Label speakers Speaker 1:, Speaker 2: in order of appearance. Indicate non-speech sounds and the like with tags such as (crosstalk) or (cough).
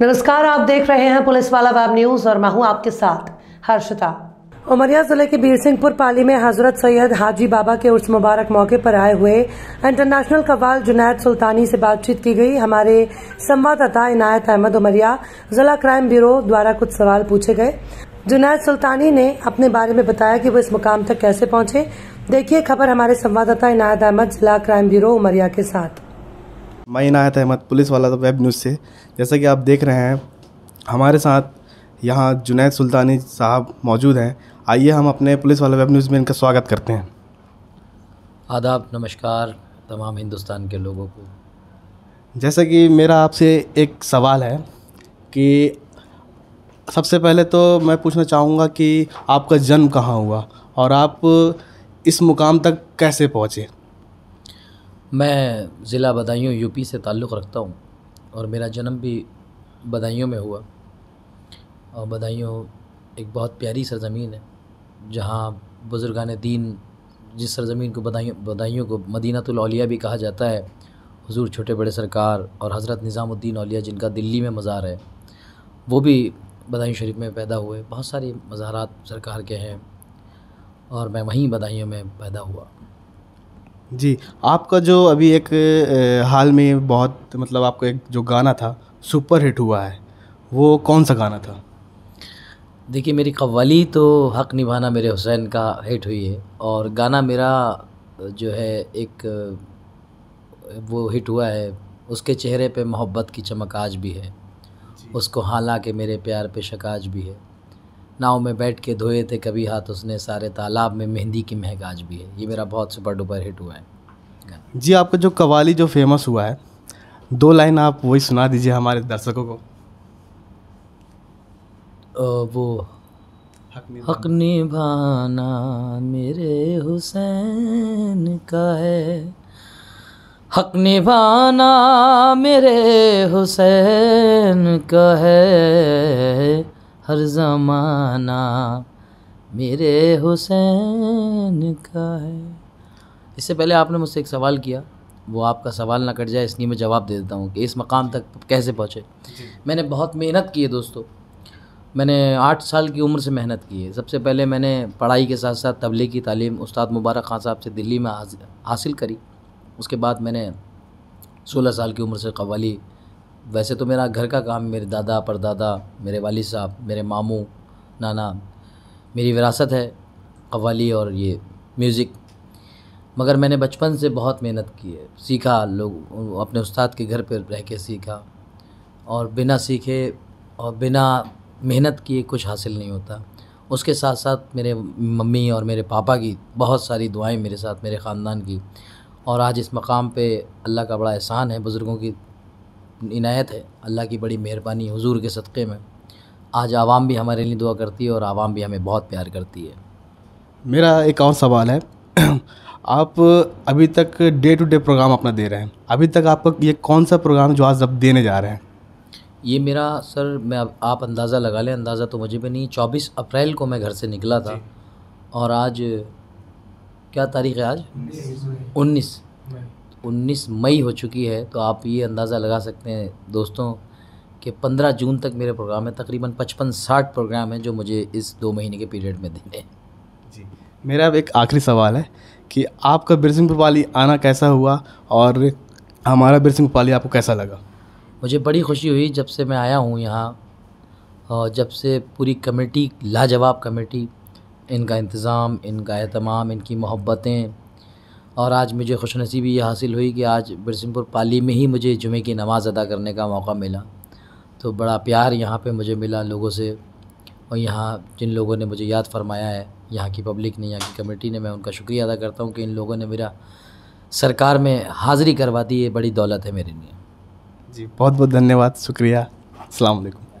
Speaker 1: नमस्कार आप देख रहे हैं पुलिस वाला वैब न्यूज और मैं हूं आपके साथ हर्षिता उमरिया जिले के बीर सिंहपुर पाली में हजरत सैयद हाजी बाबा के उर्स मुबारक मौके पर आए हुए इंटरनेशनल कवाल जुनैद सुल्तानी से बातचीत की गई हमारे संवाददाता इनायत अहमद उमरिया जिला क्राइम ब्यूरो द्वारा कुछ सवाल पूछे गए जुनैद सुल्तानी ने अपने बारे में बताया कि वो इस मुकाम तक कैसे पहुंचे देखिए खबर हमारे संवाददाता इनायत अहमद जिला क्राइम ब्यूरो उमरिया के साथ
Speaker 2: मैं इनायत अहमद पुलिस वाला तो वेब न्यूज़ से जैसा कि आप देख रहे हैं हमारे साथ यहाँ जुनेद सुल्तानी साहब मौजूद हैं आइए हम अपने पुलिस वाला वेब न्यूज़ में इनका स्वागत करते हैं
Speaker 1: आदाब नमस्कार तमाम हिंदुस्तान के लोगों को
Speaker 2: जैसा कि मेरा आपसे एक सवाल है कि सबसे पहले तो मैं पूछना चाहूँगा कि आपका जन्म कहाँ हुआ और आप इस मुकाम तक कैसे पहुँचे
Speaker 1: मैं ज़िला बदायूँ यूपी से ताल्लुक़ रखता हूँ और मेरा जन्म भी बदायूँ में हुआ और बदायूँ एक बहुत प्यारी सरज़मीन है जहाँ बुज़ुर्गान दीन जिस सरज़मीन को बदायूँ बदायूँ को मदीनातलिया भी कहा जाता है हुजूर छोटे बड़े सरकार और हज़रत निज़ामुद्दीन अलिया जिनका दिल्ली में मज़ार है वो भी बदायूँ शरीफ में पैदा हुए बहुत सारे मज़ारात सरकार के हैं और मैं वहीं बदायूँ में पैदा हुआ
Speaker 2: जी आपका जो अभी एक हाल में बहुत मतलब आपका एक जो गाना था सुपर हिट हुआ है वो कौन सा गाना था देखिए मेरी कवाली तो हक
Speaker 1: निभाना मेरे हुसैन का हिट हुई है और गाना मेरा जो है एक वो हिट हुआ है उसके चेहरे पे मोहब्बत की चमक आज भी है उसको हाला के मेरे प्यार पे आज भी है नाव में बैठ के धोए थे कभी हाथ उसने सारे तालाब में मेहंदी की महक आज भी है ये मेरा बहुत सुपर डुपर हिट हुआ है
Speaker 2: जी आपका जो कवाली जो फेमस हुआ है दो लाइन आप वही सुना दीजिए हमारे दर्शकों को
Speaker 1: ओ, वो हक निभाना मेरे हुसैन का है हक निभाना मेरे हुसैन का है हर ज़माना मेरे हुसैन का है इससे पहले आपने मुझसे एक सवाल किया वो आपका सवाल ना कट जाए इसलिए मैं जवाब दे देता हूँ कि इस मकाम तक कैसे पहुँचे मैंने बहुत मेहनत की है दोस्तों मैंने आठ साल की उम्र से मेहनत की है सबसे पहले मैंने पढ़ाई के साथ साथ तबले की तालीम उस्ताद मुबारक खान साहब से दिल्ली में हासिल करी उसके बाद मैंने सोलह साल की उम्र से कवाली वैसे तो मेरा घर का काम मेरे दादा परदादा मेरे वाली साहब मेरे मामू नाना मेरी विरासत है कवाली और ये म्यूज़िक मगर मैंने बचपन से बहुत मेहनत की है सीखा लोग अपने उस्ताद के घर पर रह के सीखा और बिना सीखे और बिना मेहनत किए कुछ हासिल नहीं होता उसके साथ साथ मेरे मम्मी और मेरे पापा की बहुत सारी दुआएं मेरे साथ मेरे ख़ानदान की और आज इस मकाम पे अल्लाह का बड़ा एहसान है बुज़ुर्गों की इनायत है अल्लाह की बड़ी मेहरबानी हुजूर के सदक़े में आज आवाम भी हमारे लिए दुआ करती है और आवाम भी हमें बहुत प्यार करती है
Speaker 2: मेरा एक और सवाल है (clears throat) आप अभी तक डे टू डे प्रोग्राम अपना दे रहे हैं अभी तक आपका ये कौन सा प्रोग्राम जो आज आप देने जा रहे हैं ये
Speaker 1: मेरा सर मैं आप अंदाज़ा लगा लें अंदाज़ा तो मुझे भी नहीं चौबीस अप्रैल को मैं घर से निकला था और आज क्या तारीख है आज उन्नीस 19 मई हो चुकी है तो आप ये अंदाज़ा लगा सकते हैं दोस्तों कि 15 जून तक मेरे प्रोग्राम है तकरीबन 55-60 प्रोग्राम हैं जो मुझे इस दो महीने के पीरियड में देने
Speaker 2: जी मेरा अब एक आखिरी सवाल है कि आपका बिरसिंह पाली आना कैसा हुआ और हमारा बिरसिंह पाली आपको कैसा लगा
Speaker 1: मुझे बड़ी खुशी हुई जब से मैं आया हूँ यहाँ और जब से पूरी कमेटी लाजवाब कमेटी इनका इंतज़ाम इनका अहतमाम इनकी मोहब्बतें और आज मुझे खुशनसीबी ये हासिल हुई कि आज बिरसिमपुर पाली में ही मुझे जुमे की नमाज़ अदा करने का मौका मिला तो बड़ा प्यार यहाँ पे मुझे मिला लोगों से और यहाँ जिन लोगों ने मुझे याद फरमाया है यहाँ की पब्लिक ने यहाँ की कमेटी ने मैं उनका शुक्रिया अदा करता हूँ कि इन लोगों ने मेरा सरकार में हाज़िरी करवा दी ये बड़ी दौलत है मेरे लिए जी
Speaker 2: बहुत बहुत धन्यवाद शुक्रिया
Speaker 1: अलैक्म